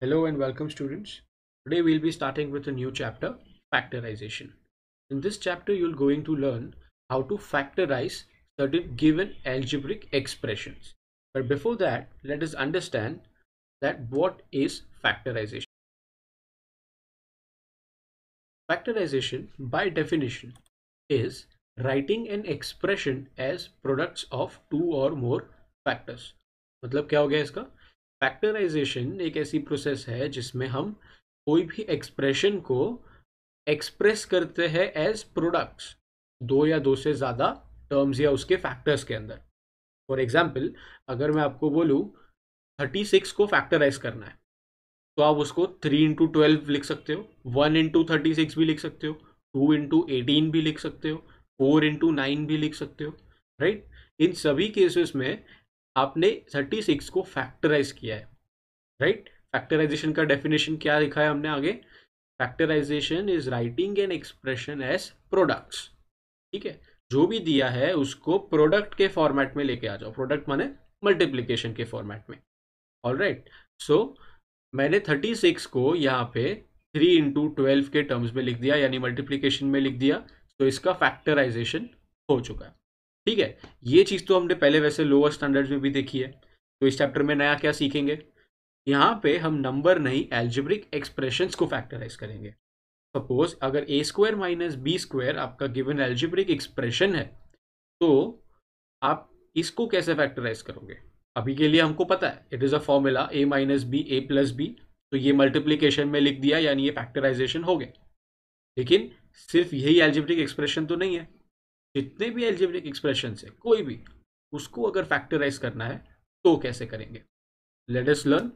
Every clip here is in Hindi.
Hello and welcome students. Today we'll be starting with a new chapter, factorization. In this chapter, you're going to learn how to factorize certain given algebraic expressions. But before that, let us understand that what is factorization. Factorization by definition is writing an expression as products of two or more factors. मतलब क्या हो गया इसका फैक्टराइजेशन एक ऐसी प्रोसेस है जिसमें हम कोई भी एक्सप्रेशन को एक्सप्रेस करते हैं एज प्रोडक्ट्स दो या दो से ज़्यादा टर्म्स या उसके फैक्टर्स के अंदर फॉर एग्जाम्पल अगर मैं आपको बोलूँ थर्टी सिक्स को फैक्टराइज करना है तो आप उसको थ्री इंटू ट्वेल्व लिख सकते हो वन इंटू थर्टी सिक्स भी लिख सकते हो टू इंटू एटीन भी लिख सकते हो फोर इंटू नाइन भी लिख सकते हो राइट right? इन सभी केसेस में आपने 36 को फैक्टराइज किया है राइट फैक्टराइजेशन का डेफिनेशन क्या लिखा है हमने आगे factorisation is writing an expression as products ठीक है जो भी दिया है उसको प्रोडक्ट के फॉर्मेट में लेके आ जाओ प्रोडक्ट माने मल्टीप्लीकेशन के फॉर्मेट में ऑल राइट सो मैंने 36 को यहाँ पे 3 इंटू ट्वेल्व के टर्म्स में लिख दिया यानी मल्टीप्लीकेशन में लिख दिया तो इसका फैक्टराइजेशन हो चुका है ठीक है ये चीज़ तो हमने पहले वैसे लोअर स्टैंडर्ड्स में भी देखी है तो इस चैप्टर में नया क्या सीखेंगे यहाँ पे हम नंबर नहीं एल्जिब्रिक एक्सप्रेशंस को फैक्टराइज करेंगे सपोज अगर A square minus B square आपका गिवन एल्जिब्रिक एक्सप्रेशन है तो आप इसको कैसे फैक्टराइज करोगे अभी के लिए हमको पता है it is a formula A minus B A plus B तो ये मल्टीप्लीकेशन में लिख दिया यानी ये फैक्टराइजेशन हो गया लेकिन सिर्फ यही एल्जिब्रिक एक्सप्रेशन तो नहीं है जितने भी एल्जेब्रिक एक्सप्रेशन है कोई भी उसको अगर फैक्टराइज करना है तो कैसे करेंगे let's learn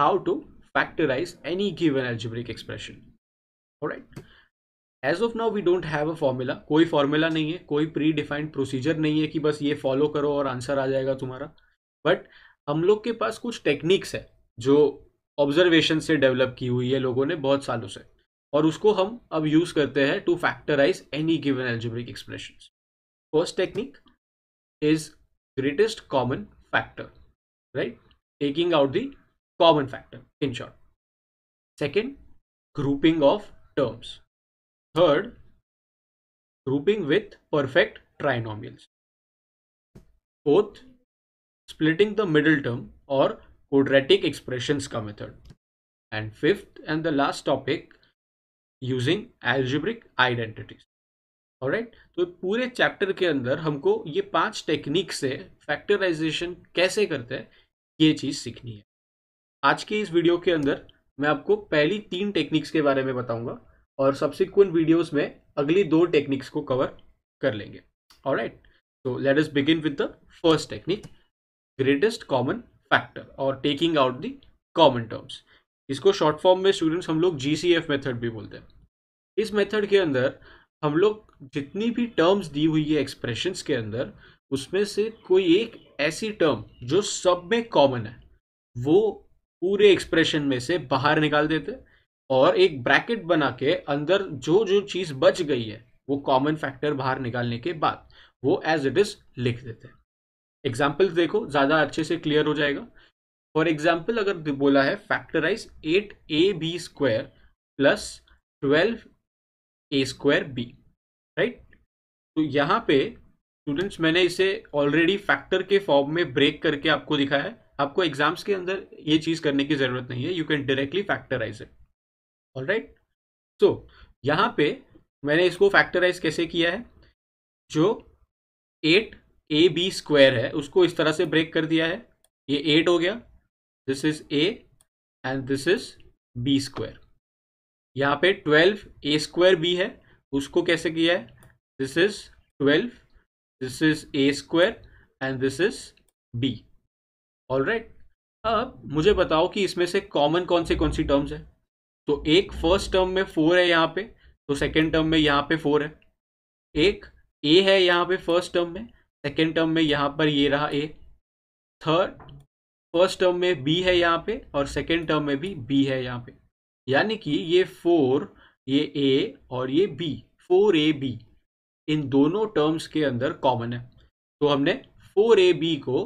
how to factorise any given algebraic expression right as of now we don't have a formula कोई फॉर्मूला नहीं है कोई प्री डिफाइंड प्रोसीजर नहीं है कि बस ये फॉलो करो और आंसर आ जाएगा तुम्हारा बट हम लोग के पास कुछ टेक्निक्स है जो ऑब्जर्वेशन से डेवलप की हुई है लोगों ने बहुत सालों से और उसको हम अब यूज करते हैं to factorise any given algebraic expression first technique is greatest common factor right taking out the common factor in short second grouping of terms third grouping with perfect trinomials fourth splitting the middle term or quadratic expressions method and fifth and the last topic using algebraic identities right तो पूरे चैप्टर के अंदर हमको ये पांच टेक्निक से फैक्टराइजेशन कैसे करते हैं ये चीज़ सीखनी है आज के इस वीडियो के अंदर मैं आपको पहली तीन टेक्निक्स के बारे में बताऊंगा और सब्सिक्वेंट वीडियोस में अगली दो टेक्निक्स को कवर कर लेंगे राइट तो let's begin with the first technique greatest common factor और taking out the common terms इसको शॉर्ट फॉर्म में स्टूडेंट्स हम लोग जी मेथड भी बोलते हैं इस मेथड के अंदर हम लोग जितनी भी टर्म्स दी हुई है एक्सप्रेशंस के अंदर उसमें से कोई एक ऐसी टर्म जो सब में कॉमन है वो पूरे एक्सप्रेशन में से बाहर निकाल देते और एक ब्रैकेट बना के अंदर जो जो चीज़ बच गई है वो कॉमन फैक्टर बाहर निकालने के बाद वो एज इट इज़ लिख देते हैं देखो ज़्यादा अच्छे से क्लियर हो जाएगा फॉर एग्जाम्पल अगर बोला है factorise eight A B square plus twelve A square B right तो यहाँ पे स्टूडेंट्स मैंने इसे ऑलरेडी फैक्टर के फॉर्म में ब्रेक करके आपको दिखाया है आपको एग्जाम्स के अंदर ये चीज़ करने की ज़रूरत नहीं है you can directly factorise it all right so यहाँ पे मैंने इसको फैक्टराइज कैसे किया है जो एट ए बी स्क्वायर है उसको इस तरह से ब्रेक कर दिया है ये एट हो गया this is A and this is B square यहाँ पे ट्वेल्व ए स्क्वायर बी है उसको कैसे किया है this is twelve this is A square and this is B all right अब मुझे बताओ कि इसमें से कॉमन कौन से कौन सी टर्म्स है तो एक फर्स्ट टर्म में फोर है यहाँ पे तो सेकेंड टर्म में यहाँ पे फोर है एक ए है यहाँ पे फर्स्ट टर्म में सेकेंड टर्म में यहाँ पर ये रहा ए थर्ड फर्स्ट टर्म में बी है यहाँ पे और सेकेंड टर्म में भी बी है यहाँ पे यानी कि ये फोर ये ए और ये बी फोर ए बी इन दोनों टर्म्स के अंदर कॉमन है तो हमने फोर ए बी को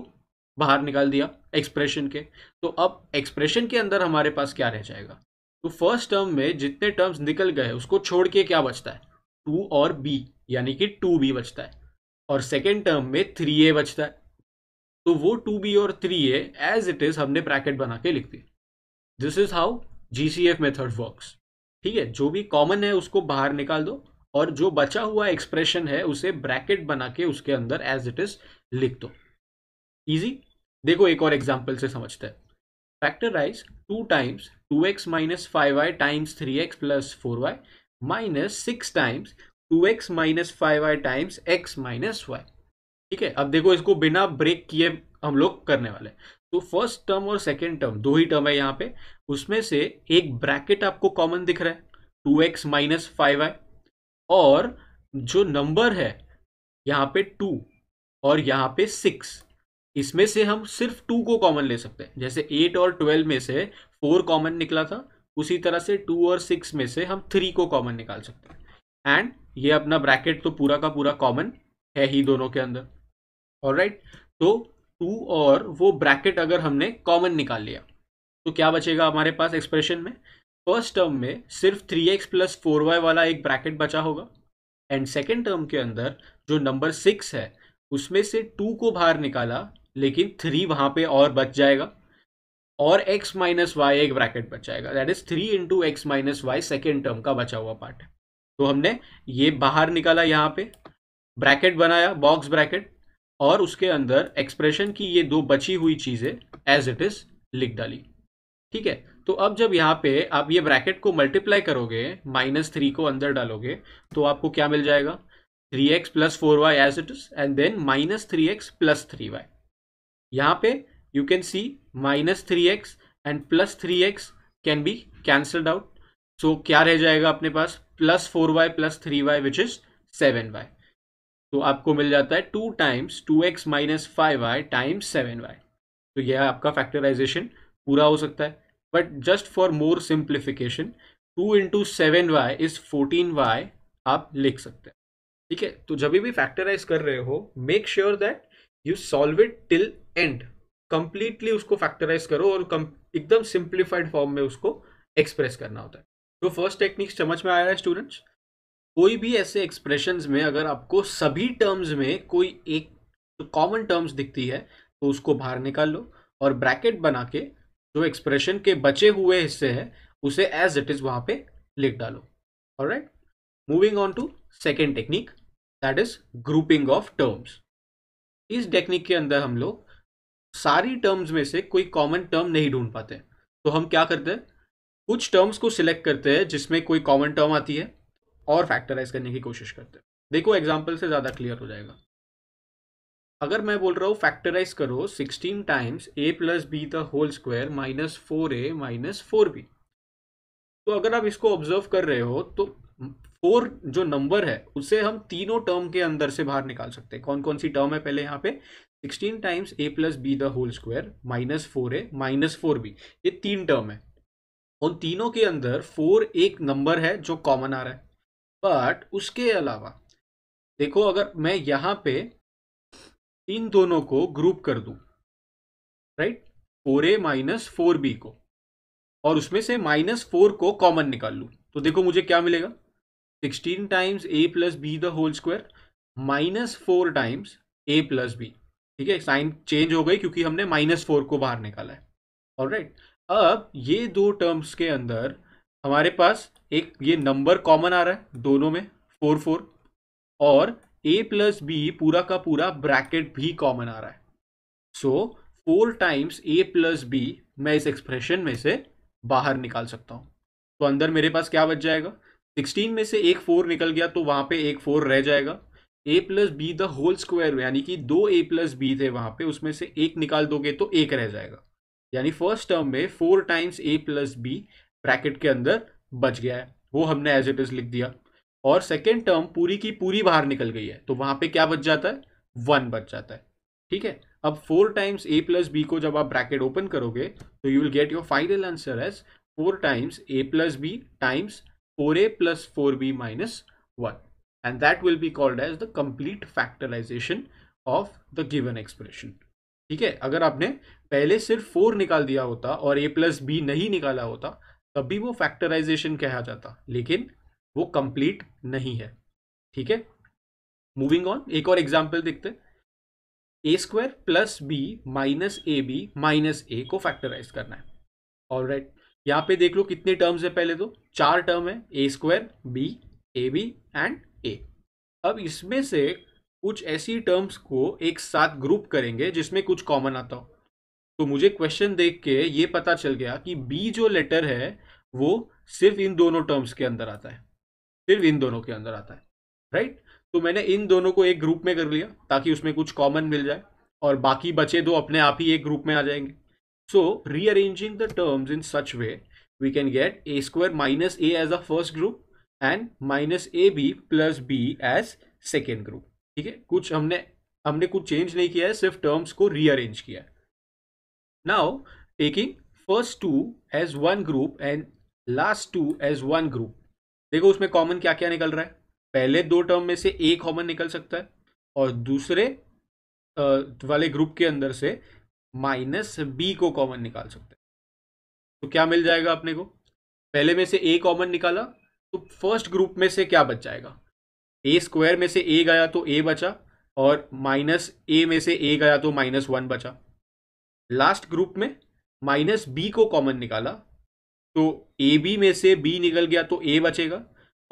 बाहर निकाल दिया एक्सप्रेशन के तो अब एक्सप्रेशन के अंदर हमारे पास क्या रह जाएगा तो फर्स्ट टर्म में जितने टर्म्स निकल गए उसको छोड़ के क्या बचता है टू और बी यानी कि टू बी बचता है और सेकेंड टर्म में थ्री ए बचता है तो वो टू बी और three A as it is हमने ब्रैकेट बना के लिख दी this is how GCF method works ठीक है जो भी कॉमन है उसको बाहर निकाल दो और जो बचा हुआ एक्सप्रेशन है उसे ब्रैकेट बना के उसके अंदर एज इट इज लिख दो इजी देखो एक और एग्जाम्पल से समझते हैं factorise two times two X minus five Y times three X plus four Y minus six times two X minus five Y times X minus Y ठीक है अब देखो इसको बिना ब्रेक किए हम लोग करने वाले तो फर्स्ट टर्म और सेकेंड टर्म दो ही टर्म है यहाँ पे उसमें से एक ब्रैकेट आपको कॉमन दिख रहा है two X minus five Y और जो नंबर है यहाँ पे टू और यहाँ पे सिक्स इसमें से हम सिर्फ टू को कॉमन ले सकते हैं जैसे एट और ट्वेल्व में से फोर कॉमन निकला था उसी तरह से टू और सिक्स में से हम थ्री को कॉमन निकाल सकते हैं एंड ये अपना ब्रैकेट तो पूरा का पूरा कॉमन है ही दोनों के अंदर और राइट right? तो टू और वो ब्रैकेट अगर हमने कॉमन निकाल लिया तो क्या बचेगा हमारे पास एक्सप्रेशन में फर्स्ट टर्म में सिर्फ three X plus four Y वाला एक ब्रैकेट बचा होगा एंड सेकेंड टर्म के अंदर जो नंबर सिक्स है उसमें से टू को बाहर निकाला लेकिन थ्री वहाँ पे और बच जाएगा और x माइनस वाई एक ब्रैकेट बच जाएगा that is three into X minus Y second term का बचा हुआ पार्ट है तो हमने ये बाहर निकाला यहाँ पे ब्रैकेट बनाया बॉक्स ब्रैकेट और उसके अंदर एक्सप्रेशन की ये दो बची हुई चीज़ें एज इट इज़ लिख डाली ठीक है तो अब जब यहाँ पे आप ये ब्रैकेट को मल्टीप्लाई करोगे माइनस थ्री को अंदर डालोगे तो आपको क्या मिल जाएगा three X plus four Y as it is and then minus three X plus three Y यहाँ पे you can see minus three X and plus three X can be cancelled out so क्या रह जाएगा अपने पास plus four Y plus three Y which is seven Y तो आपको मिल जाता है two times two X minus five Y times seven Y तो यह आपका फैक्टराइजेशन पूरा हो सकता है but just for more simplification two into seven Y is fourteen Y आप लिख सकते हैं ठीक है तो जब भी फैक्टराइज कर रहे हो make sure that you solve it till end completely उसको फैक्टराइज करो और एकदम सिंप्लीफाइड फॉर्म में उसको एक्सप्रेस करना होता है तो फर्स्ट टेक्निक समझ में आया है स्टूडेंट्स कोई भी ऐसे एक्सप्रेशन में अगर आपको सभी टर्म्स में कोई एक कॉमन टर्म्स दिखती है तो उसको बाहर निकाल लो और ब्रैकेट बना के जो एक्सप्रेशन के बचे हुए हिस्से हैं उसे एज इट इज़ वहां पे लिख डालो right moving on to second technique that is grouping of terms इस टेक्निक के अंदर हम लोग सारी टर्म्स में से कोई कॉमन टर्म नहीं ढूंढ पाते तो हम क्या करते हैं कुछ टर्म्स को सिलेक्ट करते हैं जिसमें कोई कॉमन टर्म आती है और फैक्टराइज करने की कोशिश करते हैं देखो एग्जाम्पल से ज़्यादा क्लियर हो जाएगा अगर मैं बोल रहा हूँ फैक्टराइज करो sixteen times A plus B the whole square minus four A minus four B तो अगर आप इसको ऑब्जर्व कर रहे हो तो फोर जो नंबर है उसे हम तीनों टर्म के अंदर से बाहर निकाल सकते हैं कौन कौन सी टर्म है पहले यहाँ पे 16 times a plus B the whole square minus four A minus four B ये तीन टर्म है उन तीनों के अंदर फोर एक नंबर है जो कॉमन आ रहा है बट उसके अलावा देखो अगर मैं यहां पे इन दोनों को ग्रुप कर दू right four A minus four B को और उसमें से माइनस फोर को कॉमन निकाल लू तो देखो मुझे क्या मिलेगा sixteen times A plus B the whole square minus four times A plus B ठीक है साइन चेंज हो गई क्योंकि हमने माइनस फोर को बाहर निकाला है और राइट अब ये दो टर्म्स के अंदर हमारे पास एक ये नंबर कॉमन आ रहा है दोनों में फोर फोर और ए प्लस बी पूरा का पूरा ब्रैकेट भी कॉमन आ रहा है so four times A plus B मैं इस एक्सप्रेशन में से बाहर निकाल सकता हूँ तो अंदर मेरे पास क्या बच जाएगा सिक्सटीन में से एक फोर निकल गया तो वहाँ पे एक फोर रह जाएगा A plus B the whole square यानी कि दो ए प्लस बी थे वहाँ पे उसमें से एक निकाल दोगे तो एक रह जाएगा यानी फर्स्ट टर्म में four times A plus B bracket के अंदर बच गया है वो हमने एज इट इज लिख दिया और सेकेंड टर्म पूरी की पूरी बाहर निकल गई है तो वहां पे क्या बच जाता है वन बच जाता है ठीक है अब four times A plus B को जब आप ब्रैकेट ओपन करोगे तो you will get your final answer as four times A plus B times four A plus four B minus one and that will be called as the complete factorisation of the given expression ठीक है अगर आपने पहले सिर्फ फोर निकाल दिया होता और ए प्लस बी नहीं निकाला होता तभी वो फैक्टराइजेशन कहा जाता लेकिन वो कंप्लीट नहीं है ठीक है मूविंग ऑन एक और एग्जाम्पल देखते A square plus B minus A B minus A को फैक्टराइज करना है ऑल राइट right. यहाँ पे देख लो कितने टर्म्स है पहले तो चार टर्म है A square B A B and A अब इसमें से कुछ ऐसी टर्म्स को एक साथ ग्रुप करेंगे जिसमें कुछ कॉमन आता हो तो मुझे क्वेश्चन देख के ये पता चल गया कि बी जो लेटर है वो सिर्फ इन दोनों टर्म्स के अंदर आता है सिर्फ इन दोनों के अंदर आता है राइट right? तो मैंने इन दोनों को एक ग्रुप में कर लिया ताकि उसमें कुछ कॉमन मिल जाए और बाकी बचे दो अपने आप ही एक ग्रुप में आ जाएंगे so rearranging the terms in such way we can get A square minus A as a first group and minus A B plus B as second group ठीक है कुछ हमने हमने कुछ चेंज नहीं किया है सिर्फ टर्म्स को रीअरेंज किया है Now taking first two as one group and last two as one group. देखो उसमें कॉमन क्या क्या निकल रहा है पहले दो टर्म में से ए कॉमन निकल सकता है और दूसरे वाले ग्रुप के अंदर से माइनस बी को कॉमन निकाल सकते हैं तो क्या मिल जाएगा अपने को पहले में से ए कॉमन निकाला तो फर्स्ट ग्रुप में से क्या बच जाएगा ए स्क्वायर में से ए गया तो ए बचा और माइनस ए में से ए गया तो माइनस वन बचा लास्ट ग्रुप में माइनस बी को कॉमन निकाला तो ए बी में से बी निकल गया तो ए बचेगा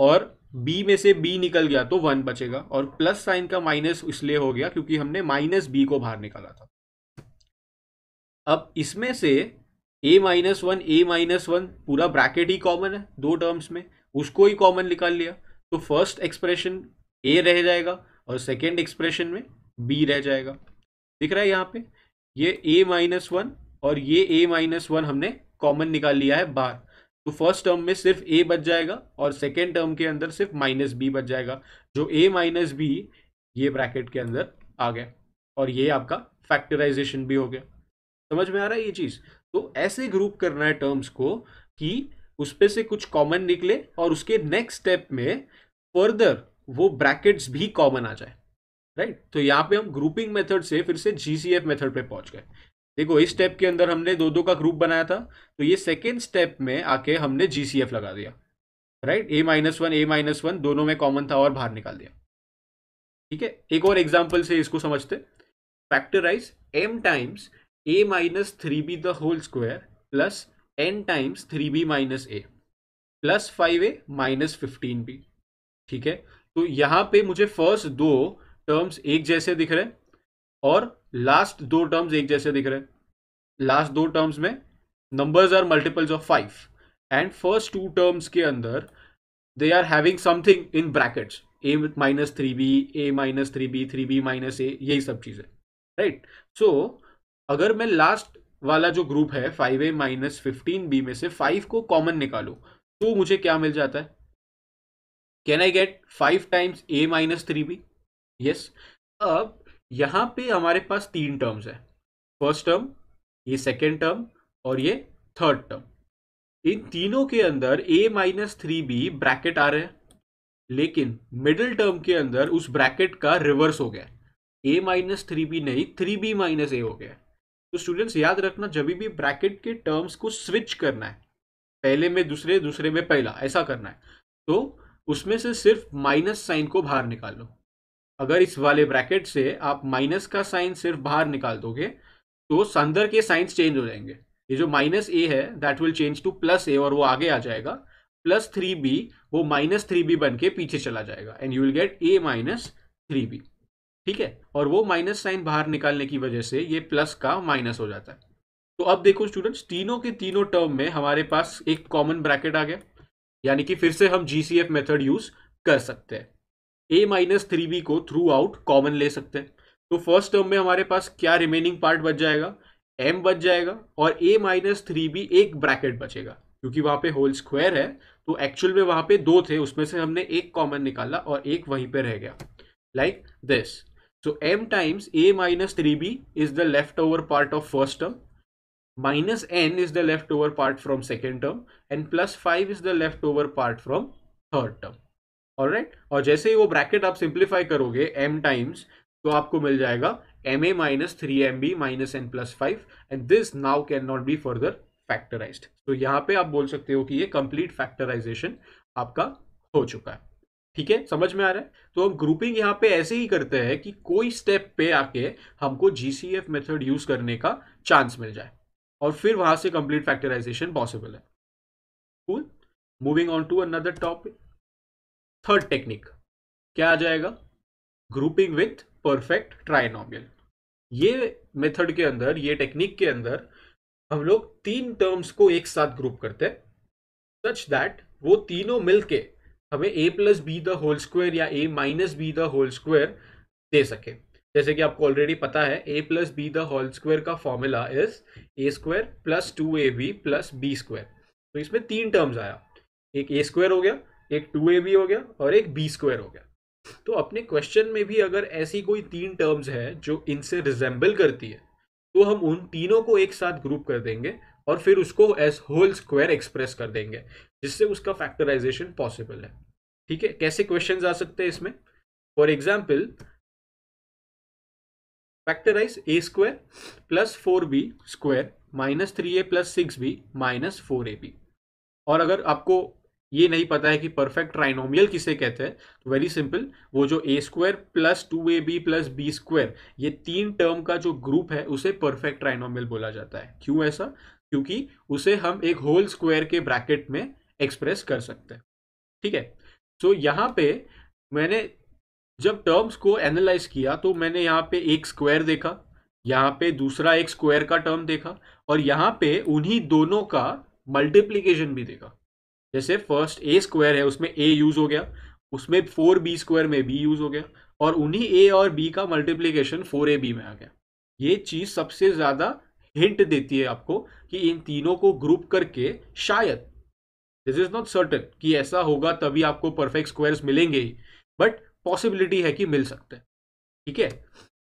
और बी में से बी निकल गया तो वन बचेगा और प्लस साइन का माइनस इसलिए हो गया क्योंकि हमने माइनस बी को बाहर निकाला था अब इसमें से A minus one A minus one पूरा ब्रैकेट ही कॉमन है दो टर्म्स में उसको ही कॉमन निकाल लिया तो फर्स्ट एक्सप्रेशन ए रह जाएगा और सेकेंड एक्सप्रेशन में बी रह जाएगा दिख रहा है यहाँ पे ये ए माइनस वन और ये ए माइनस वन हमने कॉमन निकाल लिया है बाहर तो फर्स्ट टर्म में सिर्फ ए बच जाएगा और सेकेंड टर्म के अंदर सिर्फ माइनस बी बच जाएगा जो ए माइनस बी ये ब्रैकेट के अंदर आ गया और ये आपका फैक्टराइजेशन भी हो गया समझ में आ रहा है ये चीज़ तो ऐसे ग्रुप करना है टर्म्स को कि उस पर से कुछ कॉमन निकले और उसके नेक्स्ट स्टेप में फर्दर वो ब्रैकेट्स भी कॉमन आ जाए राइट तो यहाँ पे हम ग्रुपिंग मेथड से फिर से जीसीएफ मेथड पे पहुंच गए देखो इस स्टेप के अंदर हमने दो दो का ग्रुप बनाया था तो ये सेकेंड स्टेप में आके हमने जीसीएफ लगा दिया right A minus one A minus one दोनों में कॉमन था और बाहर निकाल दिया ठीक है एक और एग्जाम्पल से इसको समझते factorise M times A minus three B the whole square plus N times three B minus A plus five A minus fifteen B ठीक है तो यहाँ पे मुझे फर्स्ट दो टर्म्स एक जैसे दिख रहे और लास्ट दो टर्म्स एक जैसे दिख रहे लास्ट दो टर्म्स में numbers are multiples of five and first two terms के अंदर they are having something in brackets A minus three B A minus three B three B minus A यही सब चीज है राइट right? सो so, अगर मैं लास्ट वाला जो ग्रुप है five A minus fifteen B में से फाइव को कॉमन निकालो तो मुझे क्या मिल जाता है can I get five times A minus three b yes अब यहाँ पे हमारे पास तीन टर्म्स है फर्स्ट टर्म ये सेकेंड टर्म और ये थर्ड टर्म इन तीनों के अंदर a minus three b bracket आ रहे हैं लेकिन मिडिल टर्म के अंदर उस ब्रैकेट का रिवर्स हो गया ए माइनस थ्री बी नहीं थ्री बी माइनस ए हो गया तो स्टूडेंट्स याद रखना जब भी ब्रैकेट के टर्म्स को स्विच करना है पहले में दूसरे दूसरे में पहला ऐसा करना है तो उसमें से सिर्फ माइनस साइन को बाहर निकाल लो अगर इस वाले ब्रैकेट से आप माइनस का साइन सिर्फ बाहर निकाल दोगे तो संदर के साइंस चेंज हो जाएंगे ये जो माइनस ए है that will change to plus a और वो आगे आ जाएगा प्लस थ्री बी वो माइनस थ्री बी बन के पीछे चला जाएगा and you will get a minus three b ठीक है और वो माइनस साइन बाहर निकालने की वजह से ये प्लस का माइनस हो जाता है तो अब देखो स्टूडेंट्स तीनों के तीनों टर्म में हमारे पास एक कॉमन ब्रैकेट आ गया यानी कि फिर से हम G C F method use कर सकते हैं ए माइनस थ्री बी को थ्रू आउट कॉमन ले सकते हैं तो फर्स्ट टर्म में हमारे पास क्या रिमेनिंग पार्ट बच जाएगा एम बच जाएगा और ए माइनस थ्री बी एक ब्रैकेट बचेगा क्योंकि वहां पे होल स्क्वायर है तो एक्चुअल में वहां पे दो थे उसमें से हमने एक कॉमन निकाला और एक वहीं पे रह गया like this so m times A minus three b is the left over part of first term minus n is the left over part from second term and plus five is the left over part from third term और राइट और जैसे ही वो ब्रैकेट आप सिंप्लीफाई करोगे एम टाइम्स तो आपको मिल जाएगा m a minus three m b minus n plus five and this now can not be further factorise तो यहाँ पे आप बोल सकते हो कि ये कंप्लीट फैक्टराइजेशन आपका हो चुका है ठीक है समझ में आ रहा है तो हम ग्रुपिंग यहाँ पे ऐसे ही करते हैं कि कोई स्टेप पे आके हमको जीसीएफ मेथड यूज करने का चांस मिल जाए और फिर वहां से कंप्लीट फैक्टराइजेशन पॉसिबल है cool moving on to another topic third technique क्या आ जाएगा ग्रुपिंग विथ परफेक्ट ट्राइनोमियल ये मेथड के अंदर ये टेक्निक के अंदर हम लोग तीन टर्म्स को एक साथ ग्रुप करते हैं सच दैट वो तीनों मिलके हमें a plus B the whole square या a minus b the whole square दे सके जैसे कि आपको ऑलरेडी पता है a plus B the whole square का formula is A square plus two a B plus b square तो इसमें तीन टर्म्स आया एक ए स्क्वायर हो गया एक टू ए बी हो गया और एक बी स्क्वायर हो गया तो अपने क्वेश्चन में भी अगर ऐसी कोई तीन टर्म्स है जो इनसे रिजेंबल करती है तो हम उन तीनों को एक साथ ग्रुप कर देंगे और फिर उसको एज होल स्क्वायर एक्सप्रेस कर देंगे जिससे उसका फैक्टराइजेशन पॉसिबल है ठीक है कैसे क्वेश्चन आ सकते हैं इसमें for example factorise a square plus four b square minus three a plus six b minus four A b और अगर आपको ये नहीं पता है कि परफेक्ट ट्राइनोमियल किसे कहते हैं तो वेरी सिंपल वो जो a square plus two a B plus b square ये तीन टर्म का जो ग्रुप है उसे परफेक्ट ट्राइनोमियल बोला जाता है क्यों ऐसा क्योंकि उसे हम एक होल स्क्वायर के ब्रैकेट में एक्सप्रेस कर सकते हैं ठीक है सो so, यहाँ पे मैंने जब टर्म्स को एनालाइज किया तो मैंने यहाँ पे एक स्क्वायर देखा यहाँ पे दूसरा एक स्क्वायर का टर्म देखा और यहाँ पे उन्हीं दोनों का मल्टीप्लीकेशन भी देखा जैसे फर्स्ट ए स्क्वायर है उसमें ए यूज हो गया उसमें फोर बी स्क्वायर में बी यूज हो गया और उन्हीं ए और बी का मल्टीप्लीकेशन फोर ए बी में आ गया ये चीज सबसे ज्यादा हिंट देती है आपको कि इन तीनों को ग्रुप करके शायद दिस इज नॉट सर्टन कि ऐसा होगा तभी आपको परफेक्ट स्क्वायर्स मिलेंगे ही बट पॉसिबिलिटी है कि मिल सकते हैं ठीक है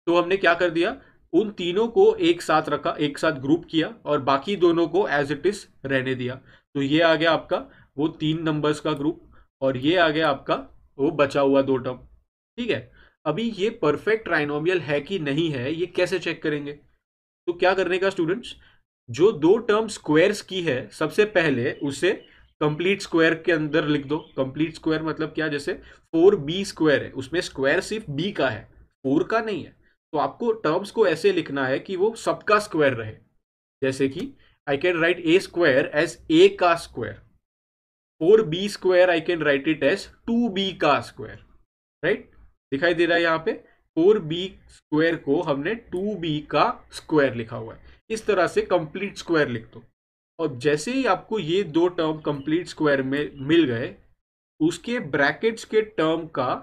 तो हमने क्या कर दिया उन तीनों को एक साथ रखा एक साथ ग्रुप किया और बाकी दोनों को एज इट इज रहने दिया तो ये आ गया आपका वो तीन नंबर्स का ग्रुप और ये आ गया आपका वो बचा हुआ दो टर्म ठीक है अभी ये परफेक्ट ट्राइनोमियल है कि नहीं है ये कैसे चेक करेंगे तो क्या करने का स्टूडेंट्स जो दो टर्म स्क्वेयर्स की है सबसे पहले उसे कंप्लीट स्क्वायर के अंदर लिख दो कंप्लीट स्क्वायर मतलब क्या जैसे फोर बी स्क्वायर है उसमें स्क्वायर सिर्फ बी का है फोर का नहीं है तो आपको टर्म्स को ऐसे लिखना है कि वो सबका स्क्वायर रहे जैसे कि I can write a square as a का square four b square I can write it as two b का स्क्वायर राइट दिखाई दे रहा है यहाँ पे फोर बी स्क्वायर को हमने टू बी का स्क्वायर लिखा हुआ है इस तरह से कंप्लीट स्क्वायर लिख दो और जैसे ही आपको ये दो टर्म कंप्लीट स्क्वायर में मिल गए उसके ब्रैकेट्स के टर्म का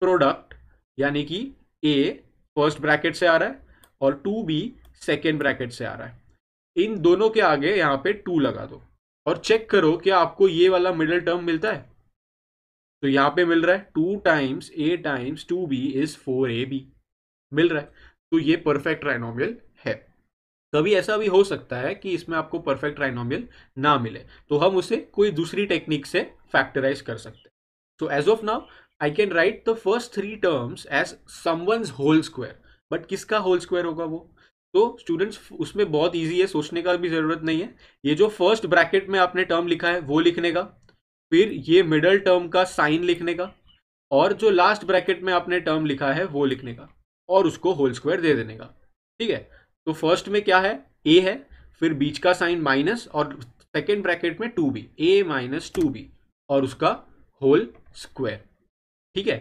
प्रोडक्ट यानी कि ए फर्स्ट ब्रैकेट से आ रहा है और टू बी सेकेंड ब्रैकेट से आ रहा है इन दोनों के आगे यहाँ पे टू लगा दो और चेक करो कि आपको ये वाला मिडिल टर्म मिलता है तो यहां पे मिल रहा है two times a times two b is four A b मिल रहा है तो ये परफेक्ट राइनोमियल है कभी ऐसा भी हो सकता है कि इसमें आपको परफेक्ट राइनोमियल ना मिले तो हम उसे कोई दूसरी टेक्निक से फैक्टराइज कर सकते हैं so as of now I can write the first three terms as someone's whole square but किसका होल स्क्वायर होगा वो तो स्टूडेंट्स उसमें बहुत ईजी है सोचने का भी ज़रूरत नहीं है ये जो फर्स्ट ब्रैकेट में आपने टर्म लिखा है वो लिखने का फिर ये मिडल टर्म का साइन लिखने का और जो लास्ट ब्रैकेट में आपने टर्म लिखा है वो लिखने का और उसको होल स्क्वायर दे देने का ठीक है तो फर्स्ट में क्या है ए है फिर बीच का साइन माइनस और सेकेंड ब्रैकेट में टू बी ए माइनस टू बी और उसका होल स्क्वायर ठीक है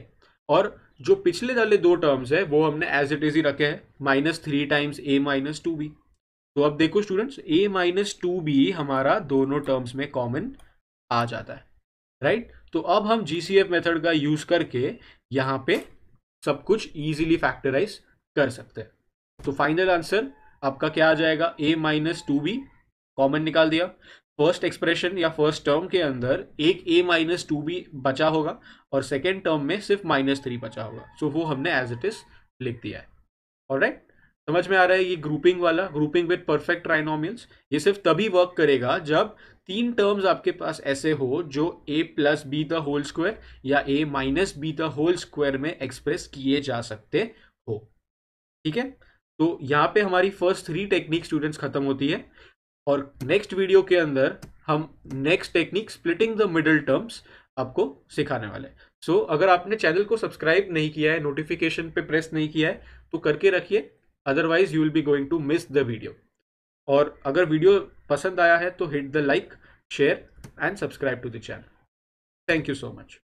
और जो पिछले वाले दो टर्म्स है वो हमने एज इट इज ही रखे हैं माइनस थ्री टाइम्स ए माइनस टू बी तो अब देखो students a minus two b हमारा दोनों टर्म्स में कॉमन आ जाता है राइट right? तो अब हम जी सी एफ मेथड का यूज करके यहाँ पे सब कुछ ईजिली फैक्टराइज कर सकते हैं तो फाइनल आंसर आपका क्या आ जाएगा a minus two b common निकाल दिया फर्स्ट एक्सप्रेशन या फर्स्ट टर्म के अंदर एक ए माइनस टू भी बचा होगा और सेकेंड टर्म में सिर्फ माइनस थ्री बचा होगा सो so, वो हमने एज इट इज लिख दिया है और right? समझ में आ रहा है ये ग्रुपिंग वाला ग्रुपिंग विथ परफेक्ट ट्राइनोमियल्स ये सिर्फ तभी वर्क करेगा जब तीन टर्म्स आपके पास ऐसे हो जो a plus B the whole square या a minus b the whole square में एक्सप्रेस किए जा सकते हो ठीक है तो यहाँ पे हमारी फर्स्ट थ्री टेक्निक स्टूडेंट्स खत्म होती है और नेक्स्ट वीडियो के अंदर हम next technique splitting the middle terms आपको सिखाने वाले हैं सो so, अगर आपने चैनल को सब्सक्राइब नहीं किया है नोटिफिकेशन पे प्रेस नहीं किया है तो करके रखिए otherwise you will be going to miss the video और अगर वीडियो पसंद आया है तो hit the like share and subscribe to the channel thank you so much